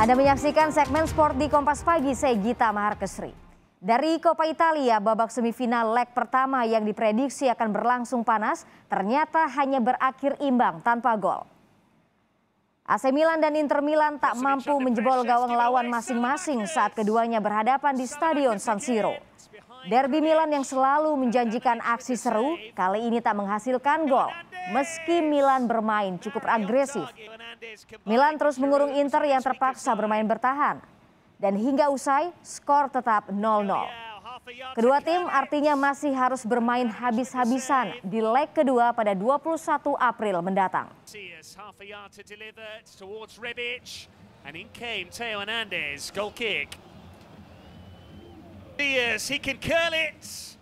Anda menyaksikan segmen sport di Kompas Pagi, saya Gita Maharkesri. Dari Coppa Italia, babak semifinal leg pertama yang diprediksi akan berlangsung panas, ternyata hanya berakhir imbang tanpa gol. AC Milan dan Inter Milan tak mampu menjebol gawang lawan masing-masing saat keduanya berhadapan di Stadion San Siro. Derby Milan yang selalu menjanjikan aksi seru kali ini tak menghasilkan gol. Meski Milan bermain cukup agresif, Milan terus mengurung Inter yang terpaksa bermain bertahan. Dan hingga usai, skor tetap 0-0. Kedua tim artinya masih harus bermain habis-habisan di leg kedua pada 21 April mendatang. And in came Teo Hernandez, goal kick. He He can curl it.